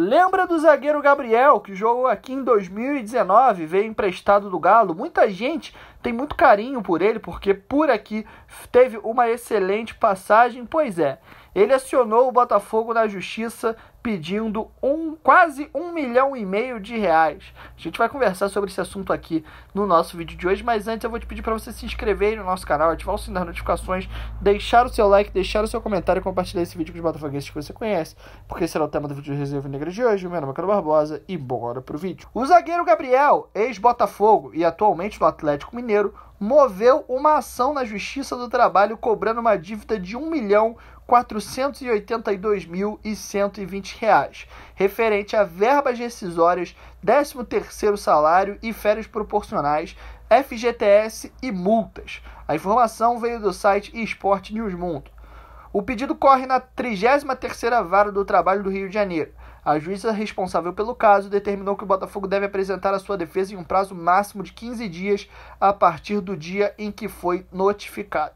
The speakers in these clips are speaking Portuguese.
Lembra do zagueiro Gabriel, que jogou aqui em 2019, veio emprestado do Galo? Muita gente tem muito carinho por ele, porque por aqui teve uma excelente passagem. Pois é, ele acionou o Botafogo na justiça pedindo um quase um milhão e meio de reais. A gente vai conversar sobre esse assunto aqui no nosso vídeo de hoje, mas antes eu vou te pedir para você se inscrever no nosso canal, ativar o sininho das notificações, deixar o seu like, deixar o seu comentário e compartilhar esse vídeo com os botafoguenses que você conhece, porque será o tema do vídeo de Reserva Negra de hoje. Meu nome é Carlos Barbosa e bora pro vídeo. O zagueiro Gabriel, ex-Botafogo e atualmente no Atlético Mineiro, Janeiro, moveu uma ação na Justiça do Trabalho cobrando uma dívida de R$ 1 milhão 482.120 reais, referente a verbas rescisórias, 13º salário e férias proporcionais, FGTS e multas. A informação veio do site Esporte News Mundo. O pedido corre na 33ª Vara do Trabalho do Rio de Janeiro. A juíza responsável pelo caso determinou que o Botafogo deve apresentar a sua defesa em um prazo máximo de 15 dias a partir do dia em que foi notificado.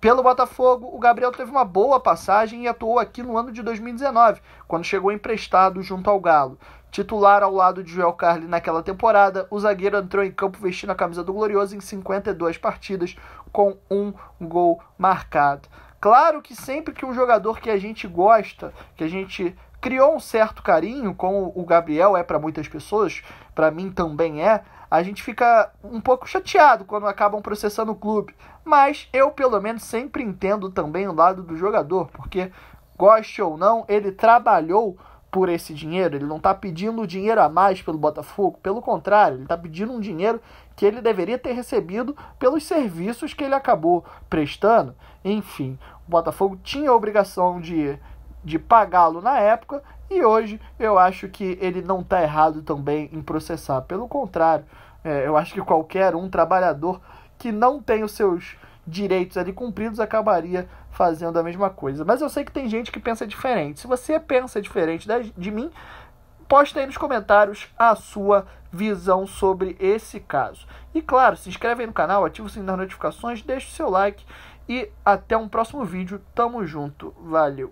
Pelo Botafogo, o Gabriel teve uma boa passagem e atuou aqui no ano de 2019, quando chegou emprestado junto ao Galo. Titular ao lado de Joel Carli naquela temporada, o zagueiro entrou em campo vestindo a camisa do Glorioso em 52 partidas, com um gol marcado. Claro que sempre que um jogador que a gente gosta, que a gente criou um certo carinho, como o Gabriel é para muitas pessoas, para mim também é. A gente fica um pouco chateado quando acabam processando o clube, mas eu pelo menos sempre entendo também o lado do jogador, porque goste ou não, ele trabalhou por esse dinheiro, ele não está pedindo dinheiro a mais pelo Botafogo, pelo contrário, ele está pedindo um dinheiro que ele deveria ter recebido pelos serviços que ele acabou prestando. Enfim, o Botafogo tinha a obrigação de de pagá-lo na época, e hoje eu acho que ele não está errado também em processar. Pelo contrário, é, eu acho que qualquer um trabalhador que não tem os seus direitos ali cumpridos acabaria fazendo a mesma coisa. Mas eu sei que tem gente que pensa diferente. Se você pensa diferente de mim, posta aí nos comentários a sua visão sobre esse caso. E claro, se inscreve aí no canal, ativa o sininho das notificações, deixa o seu like e até um próximo vídeo. Tamo junto, valeu!